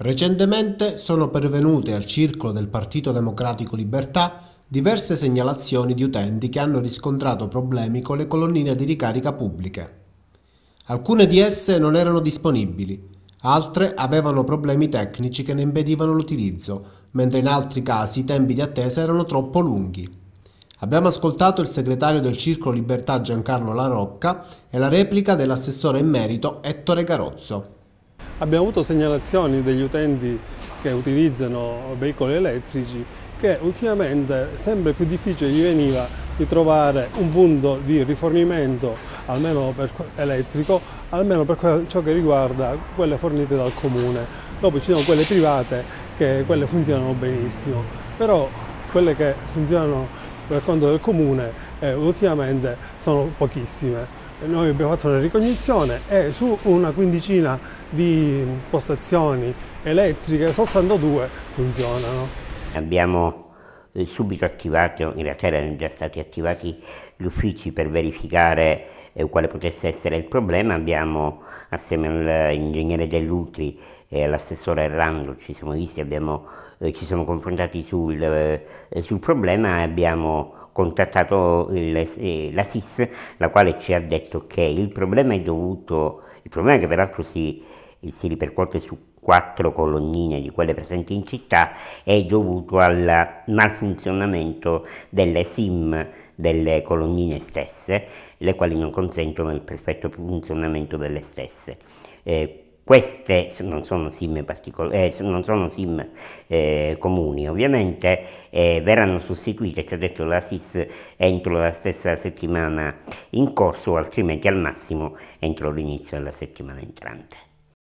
Recentemente sono pervenute al circolo del Partito Democratico Libertà diverse segnalazioni di utenti che hanno riscontrato problemi con le colonnine di ricarica pubbliche. Alcune di esse non erano disponibili, altre avevano problemi tecnici che ne impedivano l'utilizzo, mentre in altri casi i tempi di attesa erano troppo lunghi. Abbiamo ascoltato il segretario del Circolo Libertà Giancarlo Larocca e la replica dell'assessore in merito Ettore Carozzo. Abbiamo avuto segnalazioni degli utenti che utilizzano veicoli elettrici che ultimamente sempre più difficile gli veniva di trovare un punto di rifornimento, almeno per, elettrico, almeno per ciò che riguarda quelle fornite dal comune. Dopo ci sono quelle private che quelle funzionano benissimo, però quelle che funzionano per conto del comune eh, ultimamente sono pochissime noi abbiamo fatto una ricognizione e su una quindicina di postazioni elettriche soltanto due funzionano. Abbiamo eh, subito attivato, in realtà erano già stati attivati gli uffici per verificare eh, quale potesse essere il problema, abbiamo assieme all'ingegnere dell'Utri e all'assessore Errando ci siamo visti, abbiamo, eh, ci siamo confrontati sul, sul problema e abbiamo contattato il, eh, la SIS, la quale ci ha detto che il problema è dovuto, il problema che peraltro si, si ripercuote su quattro colonnine di quelle presenti in città, è dovuto al malfunzionamento delle SIM delle colonnine stesse, le quali non consentono il perfetto funzionamento delle stesse. Eh, queste non sono SIM, eh, non sono SIM eh, comuni, ovviamente eh, verranno sostituite, ci ha detto la SIS, entro la stessa settimana in corso, o altrimenti al massimo entro l'inizio della settimana entrante.